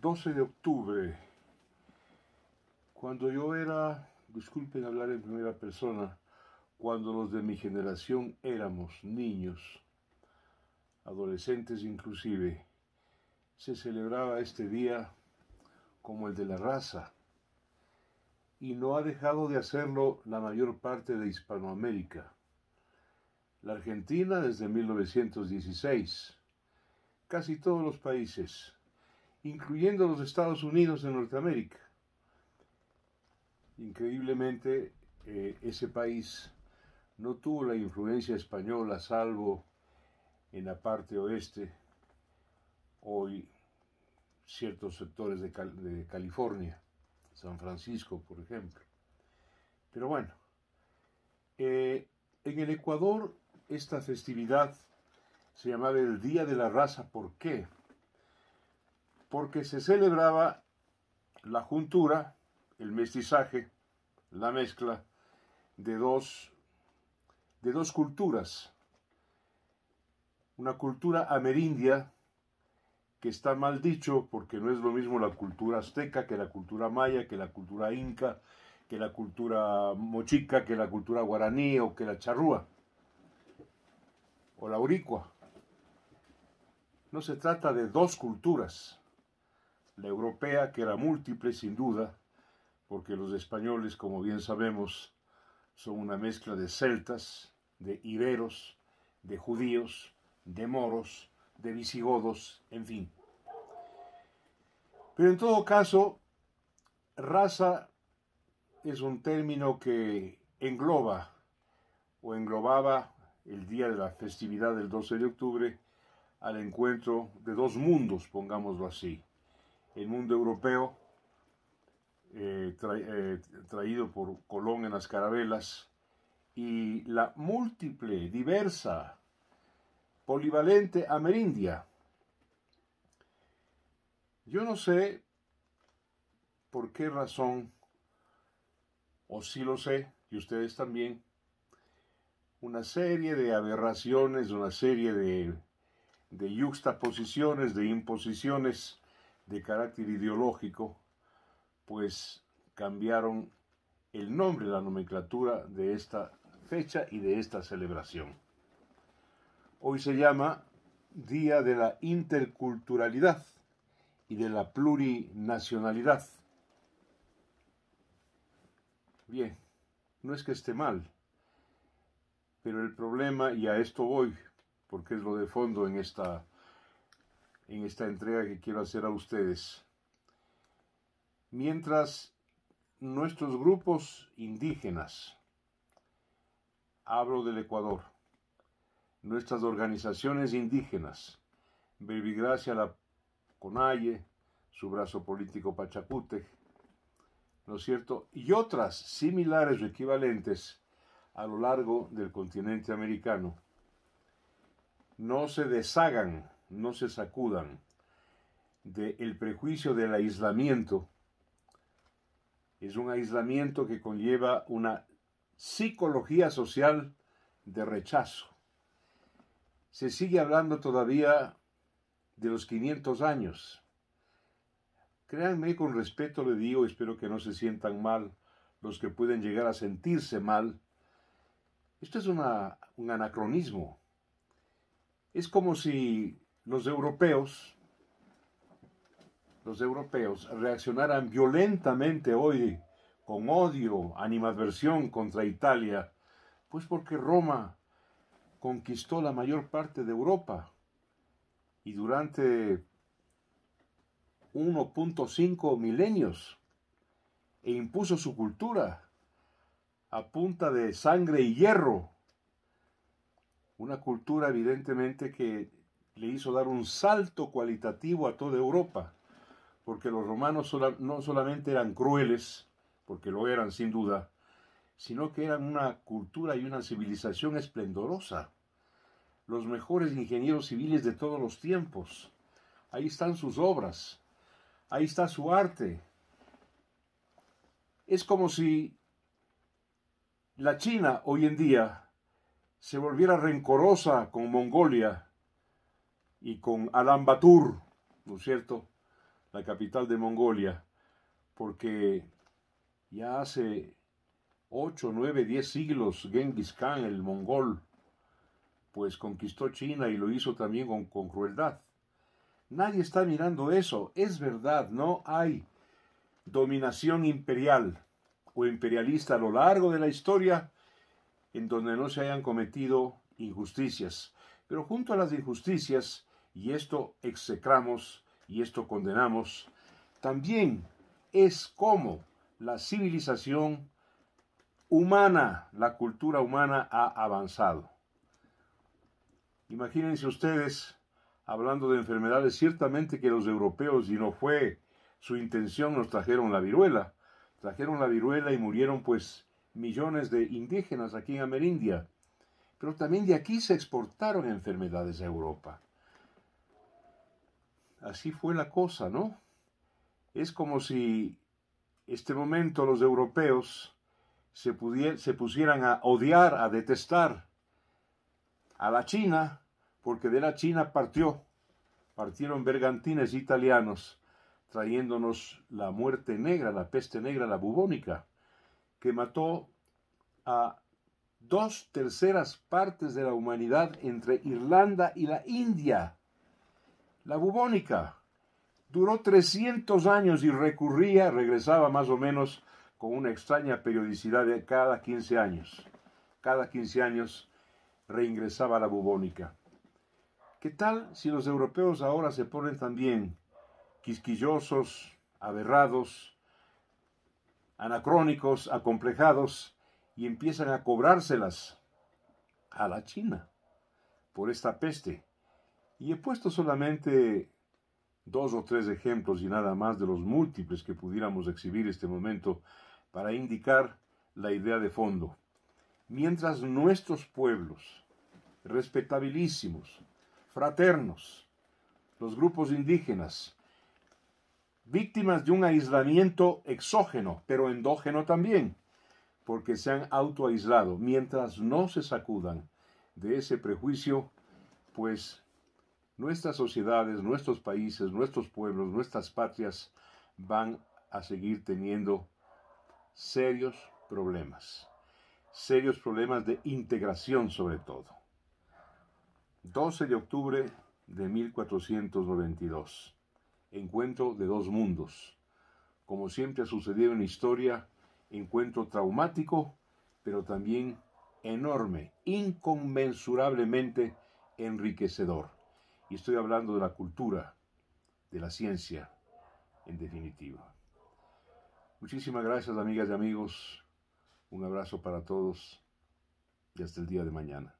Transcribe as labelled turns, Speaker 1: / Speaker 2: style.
Speaker 1: 12 de octubre, cuando yo era, disculpen hablar en primera persona, cuando los de mi generación éramos niños, adolescentes inclusive, se celebraba este día como el de la raza y no ha dejado de hacerlo la mayor parte de Hispanoamérica. La Argentina desde 1916, casi todos los países, incluyendo los Estados Unidos de Norteamérica. Increíblemente, eh, ese país no tuvo la influencia española, salvo en la parte oeste, hoy ciertos sectores de, California, San Francisco, por ejemplo. Pero bueno, eh, en el Ecuador esta festividad se llamaba el Día de la Raza. ¿Por qué? porque se celebraba la juntura, el mestizaje, la mezcla de dos, de dos culturas. Una cultura amerindia, que está mal dicho porque no es lo mismo la cultura azteca que la cultura maya, que la cultura inca, que la cultura mochica, que la cultura guaraní o que la charrúa o la uricua. No se trata de dos culturas, la europea, que era múltiple sin duda, porque los españoles, como bien sabemos, son una mezcla de celtas, de iberos, de judíos, de moros, de visigodos, en fin. Pero en todo caso, raza es un término que engloba o englobaba el día de la festividad del 12 de octubre al encuentro de dos mundos, pongámoslo así, el mundo europeo, eh, eh, traído por Colón en las carabelas, y la múltiple, diversa, polivalente amerindia. Yo no sé por qué razón, o si sí lo sé, y ustedes también, una serie de aberraciones, una serie de, de yuxtaposiciones, de imposiciones de carácter ideológico, pues cambiaron el nombre, la nomenclatura de esta fecha y de esta celebración. Hoy se llama Día de la Interculturalidad y de la Plurinacionalidad. Bien, no es que esté mal, pero el problema, y a esto voy, porque es lo de fondo en esta en esta entrega que quiero hacer a ustedes. Mientras nuestros grupos indígenas, hablo del Ecuador, nuestras organizaciones indígenas, Verbigracia la Conalle, su brazo político Pachacute, ¿no es cierto? Y otras similares o equivalentes a lo largo del continente americano, no se deshagan no se sacudan del prejuicio del aislamiento. Es un aislamiento que conlleva una psicología social de rechazo. Se sigue hablando todavía de los 500 años. Créanme, con respeto le digo, espero que no se sientan mal los que pueden llegar a sentirse mal. Esto es un anacronismo. Es como si los europeos, los europeos reaccionaran violentamente hoy con odio, animadversión contra Italia, pues porque Roma conquistó la mayor parte de Europa y durante 1.5 milenios e impuso su cultura a punta de sangre y hierro, una cultura evidentemente que le hizo dar un salto cualitativo a toda Europa, porque los romanos no solamente eran crueles, porque lo eran sin duda, sino que eran una cultura y una civilización esplendorosa, los mejores ingenieros civiles de todos los tiempos. Ahí están sus obras, ahí está su arte. Es como si la China hoy en día se volviera rencorosa con Mongolia y con Alambatur, ¿no es cierto?, la capital de Mongolia, porque ya hace 8, 9, 10 siglos Genghis Khan, el mongol, pues conquistó China y lo hizo también con, con crueldad. Nadie está mirando eso, es verdad, no hay dominación imperial o imperialista a lo largo de la historia en donde no se hayan cometido injusticias. Pero junto a las injusticias y esto execramos y esto condenamos, también es como la civilización humana, la cultura humana ha avanzado. Imagínense ustedes, hablando de enfermedades, ciertamente que los europeos, y no fue su intención, nos trajeron la viruela. Trajeron la viruela y murieron pues millones de indígenas aquí en Amerindia. Pero también de aquí se exportaron enfermedades a Europa así fue la cosa, ¿no? Es como si este momento los europeos se, se pusieran a odiar, a detestar a la China, porque de la China partió, partieron bergantines italianos, trayéndonos la muerte negra, la peste negra, la bubónica, que mató a dos terceras partes de la humanidad entre Irlanda y la India la bubónica. Duró 300 años y recurría, regresaba más o menos con una extraña periodicidad de cada 15 años. Cada 15 años reingresaba la bubónica. ¿Qué tal si los europeos ahora se ponen también quisquillosos, aberrados, anacrónicos, acomplejados y empiezan a cobrárselas a la China por esta peste? Y he puesto solamente dos o tres ejemplos y nada más de los múltiples que pudiéramos exhibir este momento para indicar la idea de fondo. Mientras nuestros pueblos, respetabilísimos, fraternos, los grupos indígenas, víctimas de un aislamiento exógeno, pero endógeno también, porque se han autoaislado, mientras no se sacudan de ese prejuicio, pues nuestras sociedades, nuestros países, nuestros pueblos, nuestras patrias van a seguir teniendo serios problemas, serios problemas de integración sobre todo. 12 de octubre de 1492, encuentro de dos mundos. Como siempre ha sucedido en la historia, encuentro traumático, pero también enorme, inconmensurablemente enriquecedor. Y estoy hablando de la cultura, de la ciencia, en definitiva. Muchísimas gracias, amigas y amigos. Un abrazo para todos y hasta el día de mañana.